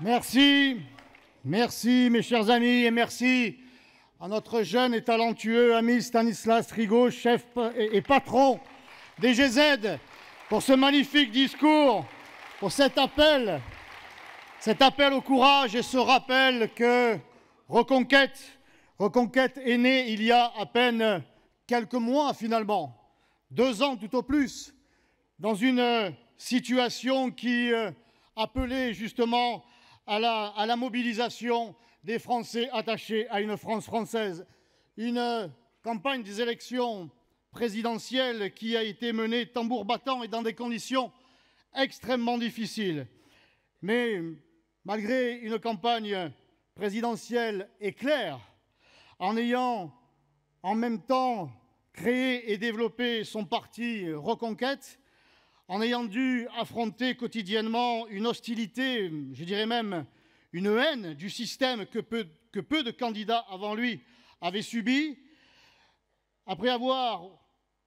Merci, merci mes chers amis et merci à notre jeune et talentueux ami Stanislas Trigo, chef et patron des GZ, pour ce magnifique discours, pour cet appel, cet appel au courage et ce rappel que Reconquête, Reconquête est née il y a à peine quelques mois finalement, deux ans tout au plus, dans une situation qui euh, appelait justement à la, mobilisation des Français attachés à une France française. Une euh, campagne des élections présidentielles qui a été menée tambour battant et dans des conditions extrêmement difficiles. Mais malgré une campagne présidentielle éclair, en ayant en même temps créé et développé son parti Reconquête, en ayant dû affronter quotidiennement une hostilité, je dirais même une haine du système que peu, de candidats avant lui avaient subi, après avoir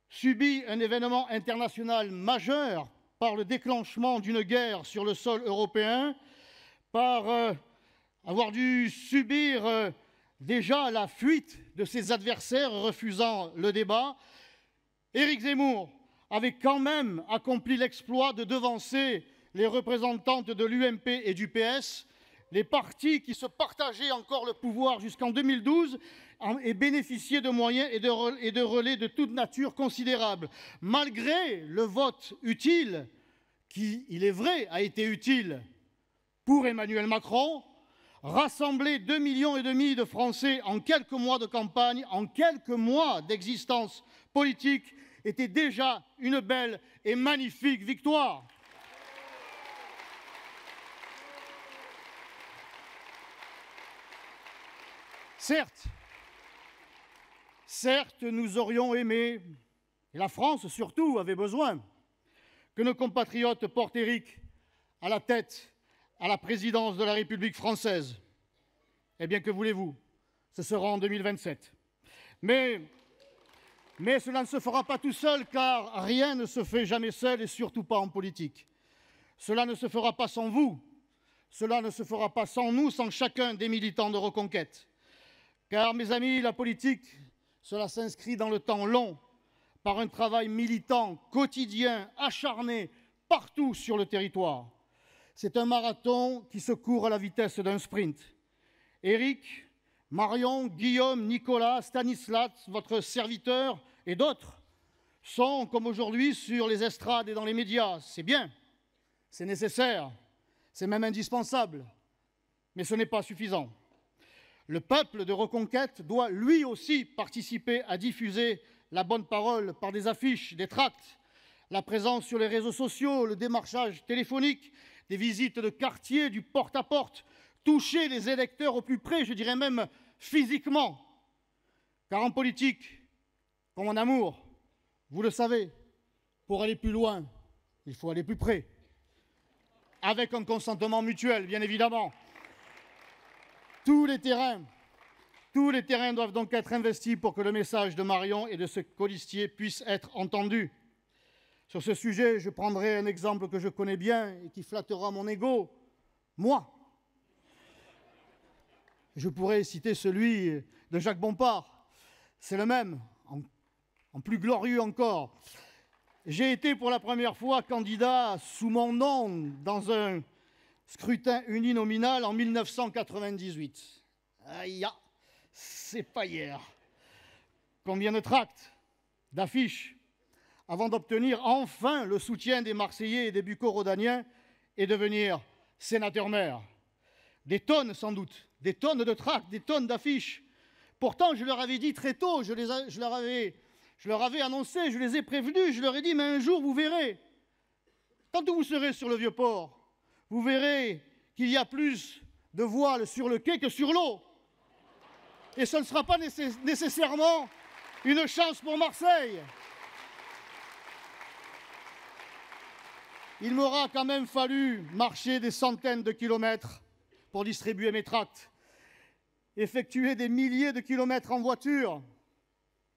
subi un événement international majeur par le déclenchement d'une guerre sur le sol européen, par euh, avoir dû subir euh, déjà la fuite de ses adversaires refusant le débat, Éric Zemmour avait quand même accompli l'exploit de devancer les représentantes de l'UMP et du PS, les partis qui se partageaient encore le pouvoir jusqu'en 2012 et bénéficiaient de moyens et de, relais de toute nature considérables. Malgré le vote utile, qui, il est vrai, a été utile pour Emmanuel Macron, rassembler 2,5 millions et demi de Français en quelques mois de campagne, en quelques mois d'existence politique, était déjà une belle et magnifique victoire. Certes, certes, nous aurions aimé, et la France surtout avait besoin, que nos compatriotes portent Eric à la tête, à la présidence de la République française. Eh bien, que voulez-vous Ce sera en 2027. Mais mais cela ne se fera pas tout seul, car rien ne se fait jamais seul, et surtout pas en politique. Cela ne se fera pas sans vous, cela ne se fera pas sans nous, sans chacun des militants de Reconquête. Car, mes amis, la politique, cela s'inscrit dans le temps long, par un travail militant, quotidien, acharné, partout sur le territoire. C'est un marathon qui se court à la vitesse d'un sprint. Éric, Marion, Guillaume, Nicolas, Stanislas, votre serviteur et d'autres sont, comme aujourd'hui, sur les estrades et dans les médias. C'est bien, c'est nécessaire, c'est même indispensable, mais ce n'est pas suffisant. Le peuple de reconquête doit lui aussi participer à diffuser la bonne parole par des affiches, des tracts, la présence sur les réseaux sociaux, le démarchage téléphonique, des visites de quartier, du porte-à-porte, toucher les électeurs au plus près, je dirais même physiquement, car en politique, comme en amour, vous le savez, pour aller plus loin, il faut aller plus près, avec un consentement mutuel, bien évidemment. Tous les terrains, tous les terrains doivent donc être investis pour que le message de Marion et de ce colistier puisse être entendu. Sur ce sujet, je prendrai un exemple que je connais bien et qui flattera mon ego. Moi, je pourrais citer celui de Jacques Bompard. C'est le même, en, plus glorieux encore. J'ai été pour la première fois candidat sous mon nom dans un scrutin uninominal en 1998. Aïe, ah, c'est pas hier. Combien de tracts, d'affiches, avant d'obtenir enfin le soutien des Marseillais et des Bucco-Rodaniens et devenir sénateur-maire. Des tonnes sans doute, des tonnes de tracts, des tonnes d'affiches. Pourtant, je leur avais dit très tôt, je, leur avais, je leur avais annoncé, je les ai prévenus, je leur ai dit, mais un jour, vous verrez, quand vous serez sur le vieux port, vous verrez qu'il y a plus de voiles sur le quai que sur l'eau. Et ce ne sera pas nécessairement une chance pour Marseille. Il m'aura quand même fallu marcher des centaines de kilomètres pour distribuer mes tracts effectuer des milliers de kilomètres en voiture,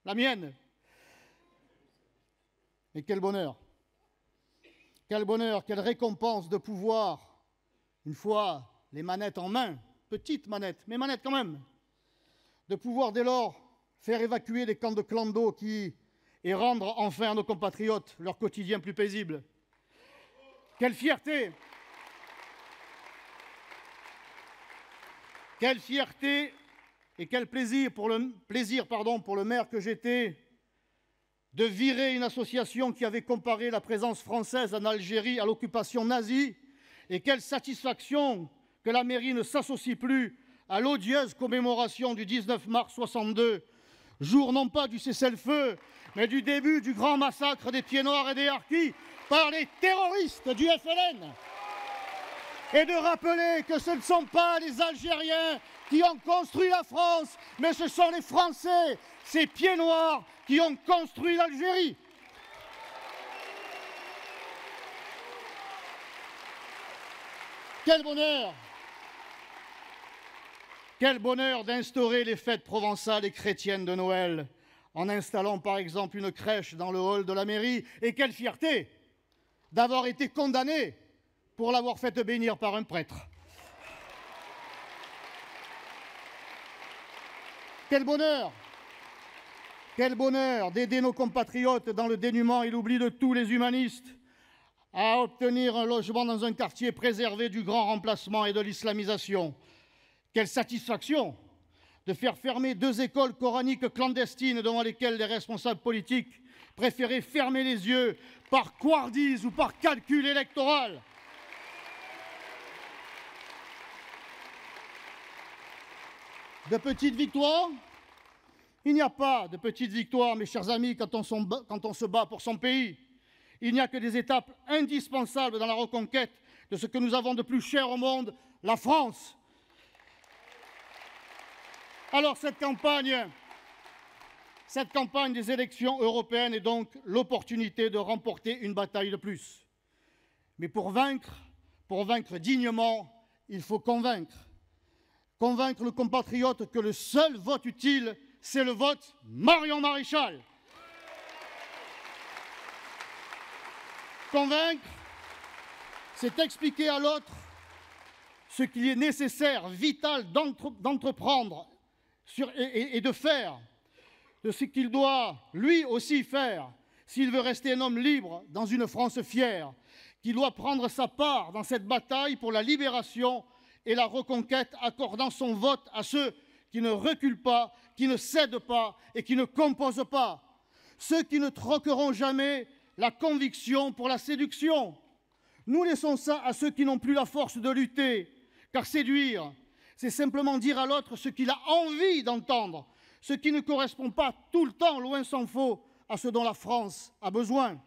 la mienne. Et quel bonheur, quel bonheur, quelle récompense de pouvoir, une fois les manettes en main, petites manettes, mais manettes quand même, de pouvoir dès lors faire évacuer les camps de clando qui et rendre enfin à nos compatriotes leur quotidien plus paisible. Quelle fierté Quelle fierté et quel plaisir pour le, pardon, pour le maire que j'étais de virer une association qui avait comparé la présence française en Algérie à l'occupation nazie. Et quelle satisfaction que la mairie ne s'associe plus à l'odieuse commémoration du 19 mars 62, jour non pas du cessez-le-feu, mais du début du grand massacre des Pieds Noirs et des Harkis par les terroristes du FLN et de rappeler que ce ne sont pas les Algériens qui ont construit la France, mais ce sont les Français, ces pieds noirs, qui ont construit l'Algérie. Quel bonheur Quel bonheur d'instaurer les fêtes provençales et chrétiennes de Noël, en installant par exemple une crèche dans le hall de la mairie, et quelle fierté d'avoir été condamné pour l'avoir faite bénir par un prêtre. Quel bonheur Quel bonheur d'aider nos compatriotes dans le dénuement et l'oubli de tous les humanistes à obtenir un logement dans un quartier préservé du grand remplacement et de l'islamisation. Quelle satisfaction de faire fermer deux écoles coraniques clandestines devant lesquelles les responsables politiques préféraient fermer les yeux par couardise ou par calcul électoral. de petites victoires Il n'y a pas de petites victoires, mes chers amis, quand on, quand on se bat pour son pays. Il n'y a que des étapes indispensables dans la reconquête de ce que nous avons de plus cher au monde, la France. Alors cette campagne, cette campagne des élections européennes est donc l'opportunité de remporter une bataille de plus. Mais pour vaincre, pour vaincre dignement, il faut convaincre convaincre le compatriote que le seul vote utile, c'est le vote Marion Maréchal. Convaincre, c'est expliquer à l'autre ce qu'il est nécessaire, vital d'entreprendre et, de faire, de ce qu'il doit lui aussi faire s'il veut rester un homme libre dans une France fière, qui doit prendre sa part dans cette bataille pour la libération et la reconquête, accordant son vote à ceux qui ne reculent pas, qui ne cèdent pas et qui ne composent pas. Ceux qui ne troqueront jamais la conviction pour la séduction. Nous laissons ça à ceux qui n'ont plus la force de lutter, car séduire, c'est simplement dire à l'autre ce qu'il a envie d'entendre, ce qui ne correspond pas tout le temps, loin s'en faut, à ce dont la France a besoin.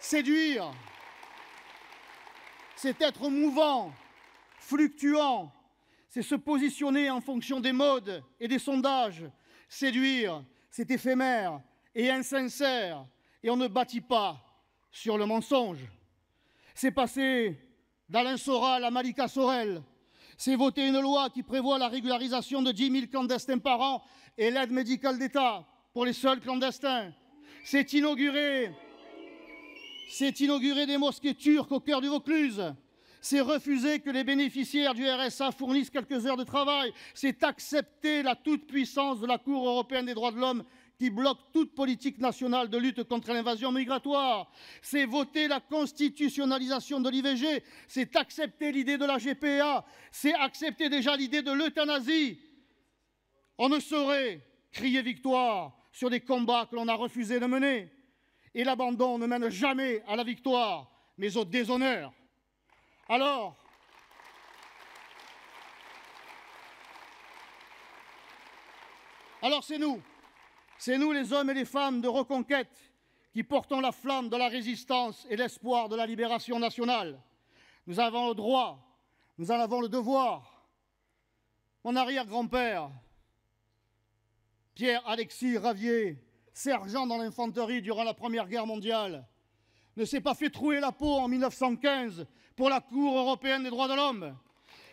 Séduire, c'est être mouvant, fluctuant, c'est se positionner en fonction des modes et des sondages. Séduire, c'est éphémère et insincère, et on ne bâtit pas sur le mensonge. C'est passer d'Alain Soral à Malika Sorel. C'est voter une loi qui prévoit la régularisation de 10 000 clandestins par an et l'aide médicale d'État pour les seuls clandestins. C'est inaugurer, inaugurer des mosquées turques au cœur du Vaucluse. C'est refuser que les bénéficiaires du RSA fournissent quelques heures de travail. C'est accepter la toute-puissance de la Cour européenne des droits de l'homme qui bloque toute politique nationale de lutte contre l'invasion migratoire. C'est voter la constitutionnalisation de l'IVG. C'est accepter l'idée de la GPA. C'est accepter déjà l'idée de l'euthanasie. On ne saurait crier victoire sur des combats que l'on a refusé de mener. Et l'abandon ne mène jamais à la victoire, mais au déshonneur. Alors, alors c'est nous, c'est nous les hommes et les femmes de reconquête qui portons la flamme de la résistance et l'espoir de la libération nationale. Nous avons le droit, nous en avons le devoir. Mon arrière-grand-père, Pierre-Alexis Ravier, sergent dans l'infanterie durant la Première Guerre mondiale, ne s'est pas fait trouer la peau en 1915 pour la Cour européenne des droits de l'homme.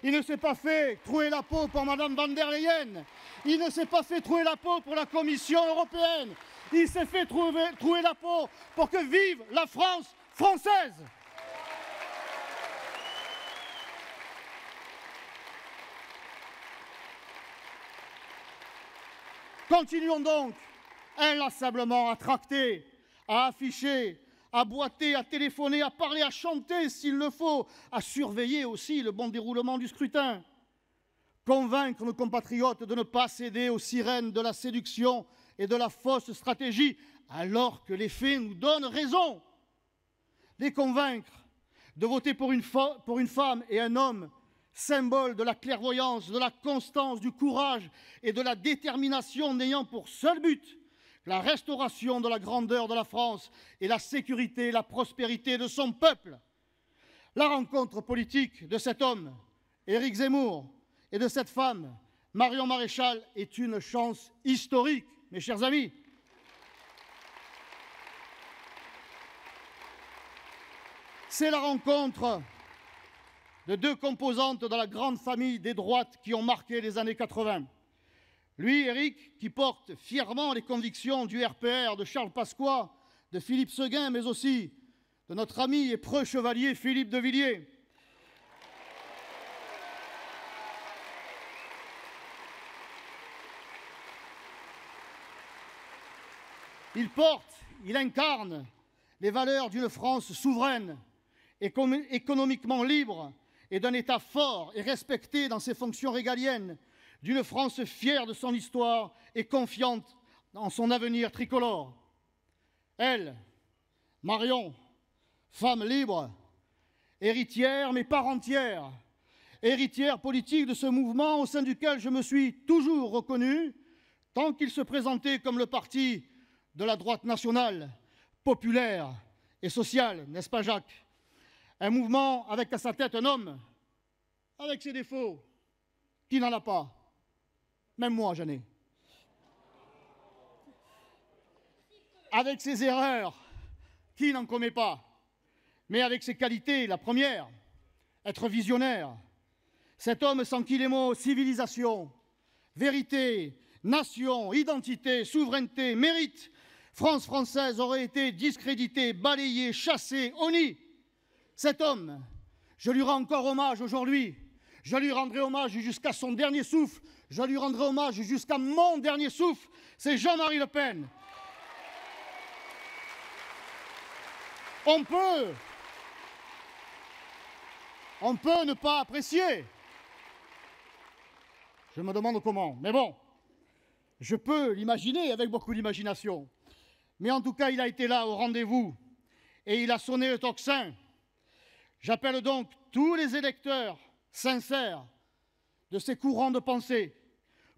Il ne s'est pas fait trouer la peau pour Mme van der Leyen. Il ne s'est pas fait trouer la peau pour la Commission européenne. Il s'est fait trouver, trouer la peau pour que vive la France française. Continuons donc inlassablement à tracter, à afficher, à boiter, à téléphoner, à parler, à chanter s'il le faut, à surveiller aussi le bon déroulement du scrutin. Convaincre nos compatriotes de ne pas céder aux sirènes de la séduction et de la fausse stratégie, alors que les faits nous donnent raison. Les convaincre de voter pour une, pour une femme et un homme, symbole de la clairvoyance, de la constance, du courage et de la détermination n'ayant pour seul but la restauration de la grandeur de la France et la sécurité et la prospérité de son peuple. La rencontre politique de cet homme, Éric Zemmour, et de cette femme, Marion Maréchal, est une chance historique, mes chers amis. C'est la rencontre de deux composantes de la grande famille des droites qui ont marqué les années 80. Lui, Eric, qui porte fièrement les convictions du RPR, de Charles Pasqua, de Philippe Seguin, mais aussi de notre ami et preux chevalier Philippe de Villiers. Il porte, il incarne les valeurs d'une France souveraine, économiquement libre et d'un État fort et respecté dans ses fonctions régaliennes d'une France fière de son histoire et confiante en son avenir tricolore. Elle, Marion, femme libre, héritière mais part entière, héritière politique de ce mouvement au sein duquel je me suis toujours reconnu, tant qu'il se présentait comme le parti de la droite nationale, populaire et sociale, n'est-ce pas Jacques Un mouvement avec à sa tête un homme, avec ses défauts, qui n'en a pas même moi, j'en ai. Avec ses erreurs, qui n'en commet pas Mais avec ses qualités, la première, être visionnaire. Cet homme sans qui les mots civilisation, vérité, nation, identité, souveraineté, mérite, France française aurait été discrédité, balayée, chassée, honnie. Cet homme, je lui rends encore hommage aujourd'hui, je lui rendrai hommage jusqu'à son dernier souffle. Je lui rendrai hommage jusqu'à mon dernier souffle. C'est Jean-Marie Le Pen. On peut, on peut ne pas apprécier. Je me demande comment. Mais bon, je peux l'imaginer avec beaucoup d'imagination. Mais en tout cas, il a été là au rendez-vous et il a sonné le tocsin. J'appelle donc tous les électeurs sincère de ces courants de pensée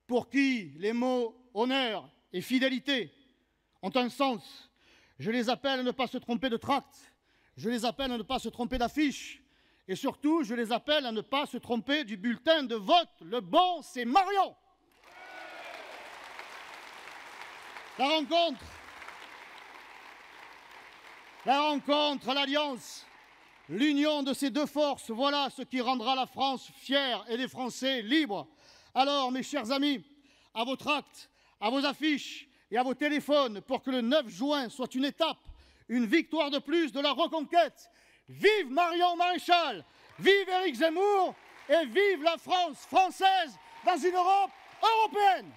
pour qui les mots honneur et fidélité ont un sens. Je les appelle à ne pas se tromper de tract, je les appelle à ne pas se tromper d'affiche, et surtout, je les appelle à ne pas se tromper du bulletin de vote. Le bon, c'est Marion. La rencontre, la rencontre, l'alliance, L'union de ces deux forces, voilà ce qui rendra la France fière et les Français libres. Alors, mes chers amis, à votre acte, à vos affiches et à vos téléphones pour que le 9 juin soit une étape, une victoire de plus de la reconquête. Vive Marion Maréchal, vive Éric Zemmour et vive la France française dans une Europe européenne.